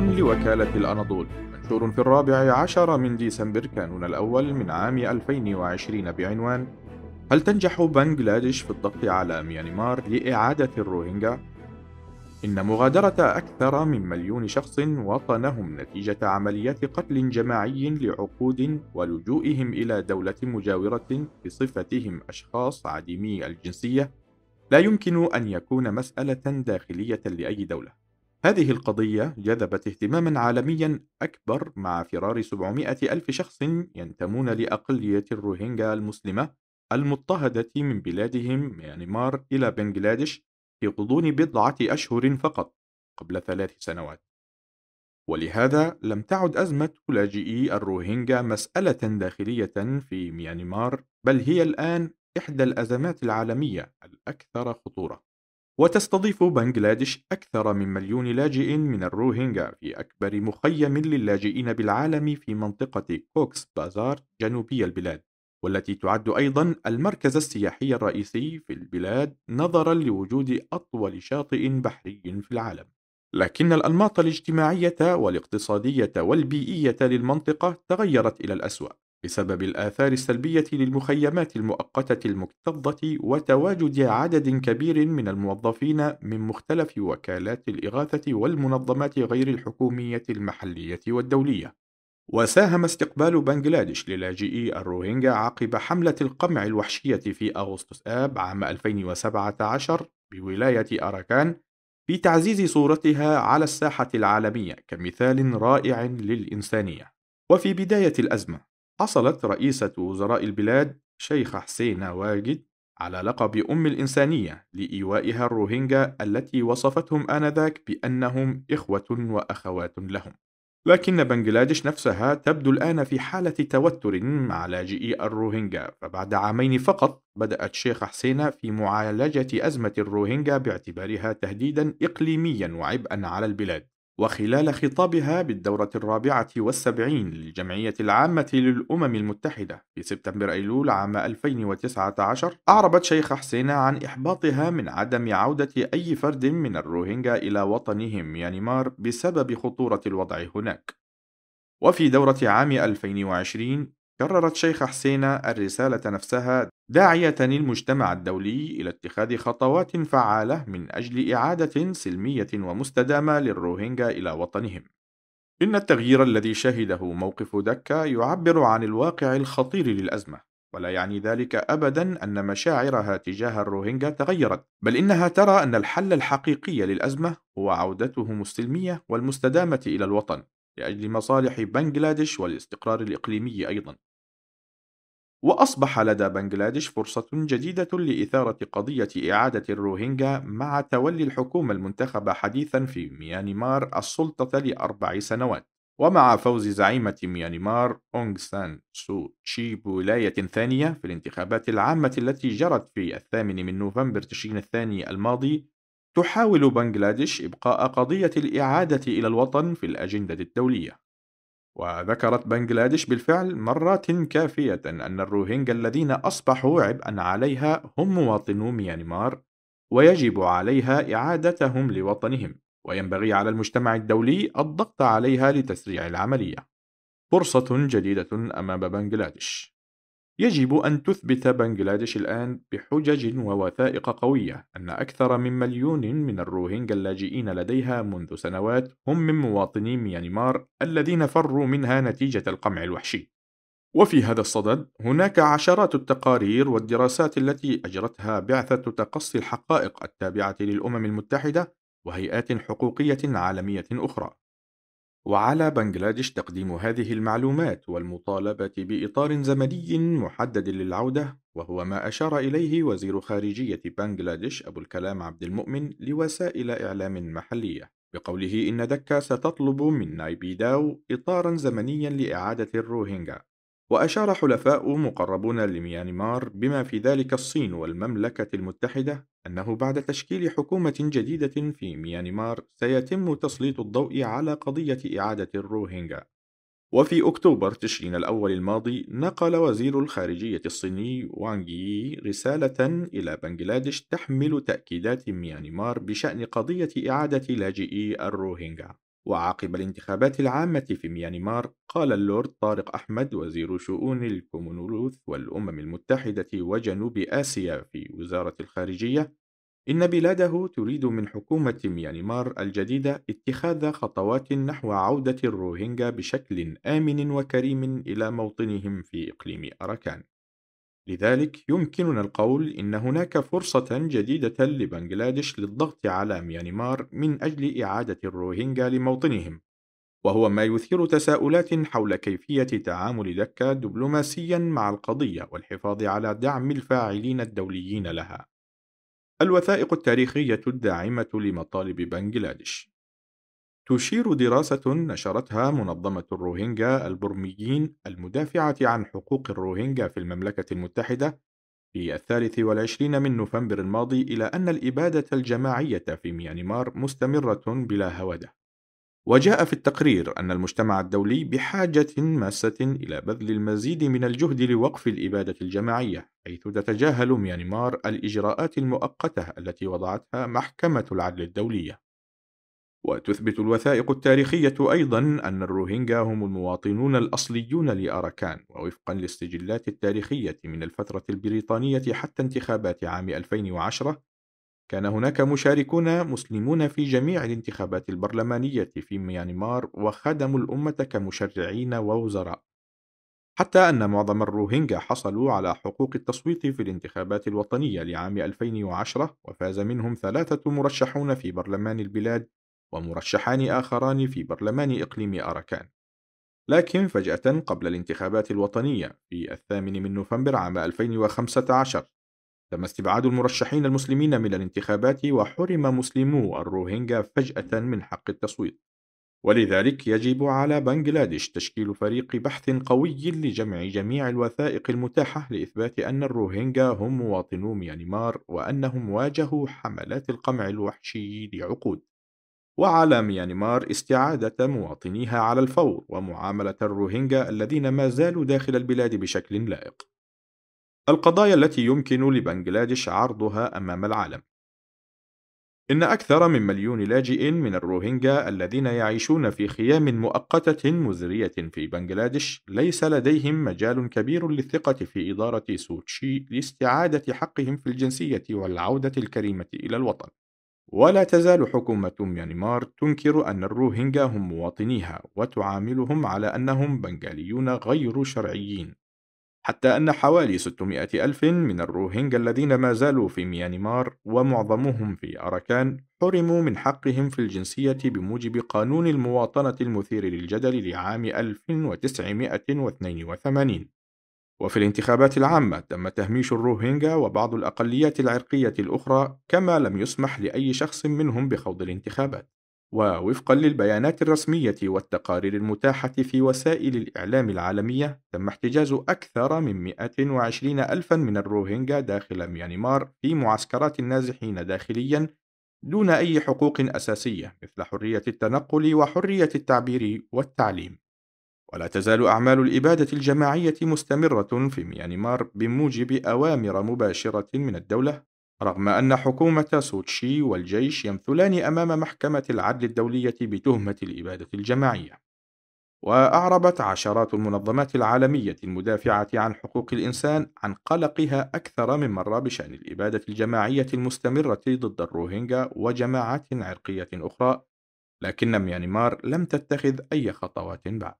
لوكالة الأناضول منشور في الرابع عشر من ديسمبر كانون الأول من عام 2020 بعنوان هل تنجح بنغلاديش في الضغط على ميانمار لإعادة الروهينجا؟ إن مغادرة أكثر من مليون شخص وطنهم نتيجة عمليات قتل جماعي لعقود ولجوئهم إلى دولة مجاورة بصفتهم أشخاص عديمي الجنسية لا يمكن أن يكون مسألة داخلية لأي دولة هذه القضية جذبت اهتماما عالميا أكبر مع فرار 700 ألف شخص ينتمون لأقلية الروهينجا المسلمة المضطهدة من بلادهم ميانمار إلى بنغلاديش في غضون بضعة أشهر فقط قبل ثلاث سنوات ولهذا لم تعد أزمة لاجئي الروهينجا مسألة داخلية في ميانمار بل هي الآن إحدى الأزمات العالمية الأكثر خطورة وتستضيف بنغلاديش أكثر من مليون لاجئ من الروهينجا في أكبر مخيم للاجئين بالعالم في منطقة كوكس بازار جنوبي البلاد والتي تعد أيضا المركز السياحي الرئيسي في البلاد نظرا لوجود أطول شاطئ بحري في العالم لكن الأنماط الاجتماعية والاقتصادية والبيئية للمنطقة تغيرت إلى الأسوأ بسبب الآثار السلبية للمخيمات المؤقتة المكتظة وتواجد عدد كبير من الموظفين من مختلف وكالات الإغاثة والمنظمات غير الحكومية المحلية والدولية. وساهم استقبال بنغلاديش للاجئي الروهينجا عقب حملة القمع الوحشية في أغسطس آب عام 2017 بولاية أراكان في تعزيز صورتها على الساحة العالمية كمثال رائع للإنسانية. وفي بداية الأزمة حصلت رئيسة وزراء البلاد شيخة حسين واجد على لقب أم الإنسانية لإيوائها الروهينجا التي وصفتهم آنذاك بأنهم إخوة وأخوات لهم. لكن بنجلاديش نفسها تبدو الآن في حالة توتر مع لاجئي الروهينجا، فبعد عامين فقط بدأت شيخ حسين في معالجة أزمة الروهينجا باعتبارها تهديدا إقليميا وعبئا على البلاد. وخلال خطابها بالدورة الرابعة والسبعين للجمعية العامة للأمم المتحدة في سبتمبر أيلول عام 2019 أعربت شيخ حسين عن إحباطها من عدم عودة أي فرد من الروهينجا إلى وطنهم ميانمار بسبب خطورة الوضع هناك وفي دورة عام 2020 كررت شيخ حسين الرسالة نفسها داعية المجتمع الدولي إلى اتخاذ خطوات فعالة من أجل إعادة سلمية ومستدامة للروهينجا إلى وطنهم. إن التغيير الذي شهده موقف دكا يعبر عن الواقع الخطير للأزمة، ولا يعني ذلك أبدا أن مشاعرها تجاه الروهينجا تغيرت، بل إنها ترى أن الحل الحقيقي للأزمة هو عودتهم السلمية والمستدامة إلى الوطن، لأجل مصالح بنغلاديش والاستقرار الإقليمي أيضا. وأصبح لدى بنغلاديش فرصة جديدة لإثارة قضية إعادة الروهينجا مع تولي الحكومة المنتخبة حديثا في ميانمار السلطة لأربع سنوات ومع فوز زعيمة ميانمار أونغ سان سو تشي بولاية ثانية في الانتخابات العامة التي جرت في الثامن من نوفمبر تشرين الثاني الماضي تحاول بنغلاديش إبقاء قضية الإعادة إلى الوطن في الأجندة الدولية وذكرت بنغلاديش بالفعل مرات كافية أن الروهينجا الذين أصبحوا عبئا عليها هم مواطنو ميانمار ويجب عليها إعادتهم لوطنهم وينبغي على المجتمع الدولي الضغط عليها لتسريع العملية فرصة جديدة أمام بنغلاديش يجب أن تثبت بنغلاديش الآن بحجج ووثائق قوية أن أكثر من مليون من الروهينجا اللاجئين لديها منذ سنوات هم من مواطني ميانمار الذين فروا منها نتيجة القمع الوحشي. وفي هذا الصدد هناك عشرات التقارير والدراسات التي أجرتها بعثة تقصي الحقائق التابعة للأمم المتحدة وهيئات حقوقية عالمية أخرى وعلى بنغلاديش تقديم هذه المعلومات والمطالبة بإطار زمني محدد للعودة وهو ما أشار إليه وزير خارجية بنغلاديش أبو الكلام عبد المؤمن لوسائل إعلام محلية بقوله إن دكا ستطلب من نايبيداو إطارا زمنيا لإعادة الروهينجا وأشار حلفاء مقربون لميانمار بما في ذلك الصين والمملكة المتحدة أنه بعد تشكيل حكومة جديدة في ميانمار سيتم تسليط الضوء على قضية إعادة الروهينجا. وفي أكتوبر تشرين الأول الماضي نقل وزير الخارجية الصيني وانغ يي رسالة إلى بنغلاديش تحمل تأكيدات ميانمار بشأن قضية إعادة لاجئي الروهينجا وعقب الانتخابات العامة في ميانمار قال اللورد طارق أحمد وزير شؤون الكومنولوث والأمم المتحدة وجنوب آسيا في وزارة الخارجية إن بلاده تريد من حكومة ميانمار الجديدة اتخاذ خطوات نحو عودة الروهينجا بشكل آمن وكريم إلى موطنهم في إقليم أراكان لذلك يمكننا القول إن هناك فرصة جديدة لبنغلاديش للضغط على ميانمار من أجل إعادة الروهينجا لموطنهم وهو ما يثير تساؤلات حول كيفية تعامل دكا دبلوماسيا مع القضية والحفاظ على دعم الفاعلين الدوليين لها الوثائق التاريخية الداعمة لمطالب بنغلاديش تشير دراسة نشرتها منظمة الروهينجا البرميين المدافعة عن حقوق الروهينجا في المملكة المتحدة في الثالث والعشرين من نوفمبر الماضي إلى أن الإبادة الجماعية في ميانمار مستمرة بلا هودة. وجاء في التقرير أن المجتمع الدولي بحاجة ماسة إلى بذل المزيد من الجهد لوقف الإبادة الجماعية، حيث تتجاهل ميانمار الإجراءات المؤقتة التي وضعتها محكمة العدل الدولية. وتثبت الوثائق التاريخية أيضا أن الروهينجا هم المواطنون الأصليون لأراكان ووفقا للسجلات التاريخية من الفترة البريطانية حتى انتخابات عام 2010 كان هناك مشاركون مسلمون في جميع الانتخابات البرلمانية في ميانمار وخدموا الأمة كمشرعين ووزراء حتى أن معظم الروهينجا حصلوا على حقوق التصويت في الانتخابات الوطنية لعام 2010 وفاز منهم ثلاثة مرشحون في برلمان البلاد ومرشحان آخران في برلمان إقليم أراكان لكن فجأة قبل الانتخابات الوطنية في الثامن من نوفمبر عام 2015 تم استبعاد المرشحين المسلمين من الانتخابات وحرم مسلمو الروهينجا فجأة من حق التصويت ولذلك يجب على بنغلاديش تشكيل فريق بحث قوي لجمع جميع الوثائق المتاحة لإثبات أن الروهينجا هم مواطنو ميانمار وأنهم واجهوا حملات القمع الوحشي لعقود وعلى ميانمار استعادة مواطنيها على الفور ومعاملة الروهينجا الذين ما زالوا داخل البلاد بشكل لائق. القضايا التي يمكن لبنغلاديش عرضها أمام العالم إن أكثر من مليون لاجئ من الروهينجا الذين يعيشون في خيام مؤقتة مزرية في بنغلاديش ليس لديهم مجال كبير للثقة في إدارة سوتشي لاستعادة حقهم في الجنسية والعودة الكريمة إلى الوطن. ولا تزال حكومة ميانمار تنكر أن الروهينجا هم مواطنيها وتعاملهم على أنهم بنغاليون غير شرعيين حتى أن حوالي 600 ألف من الروهينجا الذين ما زالوا في ميانمار ومعظمهم في أراكان حرموا من حقهم في الجنسية بموجب قانون المواطنة المثير للجدل لعام 1982 وفي الانتخابات العامة تم تهميش الروهينجا وبعض الأقليات العرقية الأخرى كما لم يسمح لأي شخص منهم بخوض الانتخابات ووفقا للبيانات الرسمية والتقارير المتاحة في وسائل الإعلام العالمية تم احتجاز أكثر من 120 ألفا من الروهينجا داخل ميانمار في معسكرات النازحين داخليا دون أي حقوق أساسية مثل حرية التنقل وحرية التعبير والتعليم ولا تزال أعمال الإبادة الجماعية مستمرة في ميانمار بموجب أوامر مباشرة من الدولة رغم أن حكومة سوتشي والجيش يمثلان أمام محكمة العدل الدولية بتهمة الإبادة الجماعية وأعربت عشرات المنظمات العالمية المدافعة عن حقوق الإنسان عن قلقها أكثر من مرة بشأن الإبادة الجماعية المستمرة ضد الروهينجا وجماعات عرقية أخرى لكن ميانمار لم تتخذ أي خطوات بعد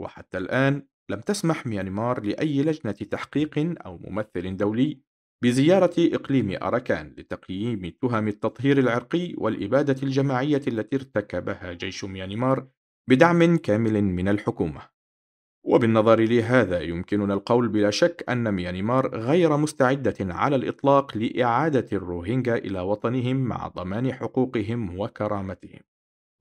وحتى الآن لم تسمح ميانمار لأي لجنة تحقيق أو ممثل دولي بزيارة إقليم أراكان لتقييم تهم التطهير العرقي والإبادة الجماعية التي ارتكبها جيش ميانمار بدعم كامل من الحكومة. وبالنظر لهذا يمكننا القول بلا شك أن ميانمار غير مستعدة على الإطلاق لإعادة الروهينجا إلى وطنهم مع ضمان حقوقهم وكرامتهم.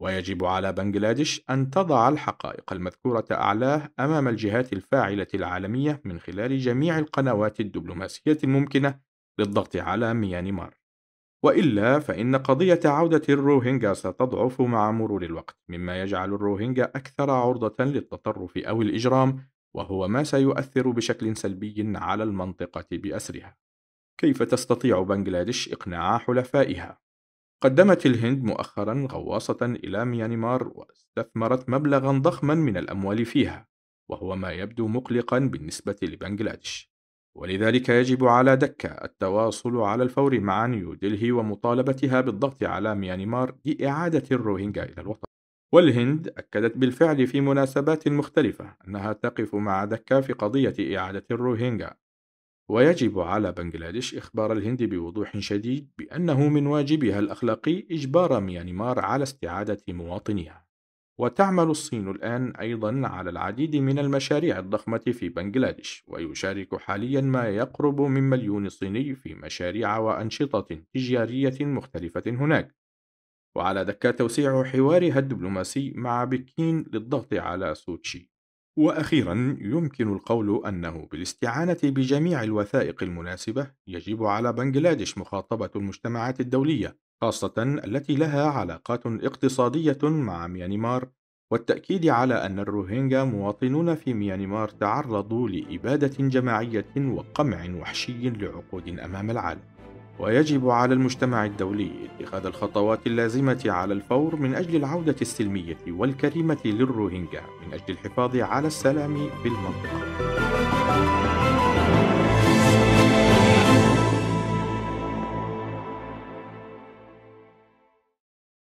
ويجب على بنغلاديش أن تضع الحقائق المذكورة أعلاه أمام الجهات الفاعلة العالمية من خلال جميع القنوات الدبلوماسية الممكنة للضغط على ميانمار وإلا فإن قضية عودة الروهينجا ستضعف مع مرور الوقت مما يجعل الروهينجا أكثر عرضة للتطرف أو الإجرام وهو ما سيؤثر بشكل سلبي على المنطقة بأسرها كيف تستطيع بنغلاديش إقناع حلفائها قدمت الهند مؤخرا غواصة إلى ميانمار واستثمرت مبلغا ضخما من الأموال فيها وهو ما يبدو مقلقا بالنسبة لبنغلاديش ولذلك يجب على دكة التواصل على الفور مع نيودلهي ومطالبتها بالضغط على ميانمار لإعادة الروهينجا إلى الوطن والهند أكدت بالفعل في مناسبات مختلفة أنها تقف مع دكة في قضية إعادة الروهينجا ويجب على بنغلاديش إخبار الهند بوضوح شديد بأنه من واجبها الأخلاقي إجبار ميانمار على استعادة مواطنيها. وتعمل الصين الآن أيضًا على العديد من المشاريع الضخمة في بنغلاديش، ويشارك حاليًا ما يقرب من مليون صيني في مشاريع وأنشطة تجارية مختلفة هناك. وعلى دكة توسيع حوارها الدبلوماسي مع بكين للضغط على سوتشي وأخيرا يمكن القول أنه بالاستعانة بجميع الوثائق المناسبة يجب على بنغلاديش مخاطبة المجتمعات الدولية خاصة التي لها علاقات اقتصادية مع ميانمار والتأكيد على أن الروهينجا مواطنون في ميانمار تعرضوا لإبادة جماعية وقمع وحشي لعقود أمام العالم ويجب على المجتمع الدولي اتخاذ الخطوات اللازمة على الفور من أجل العودة السلمية والكريمة للروهينجا من أجل الحفاظ على السلام بالمنطقة.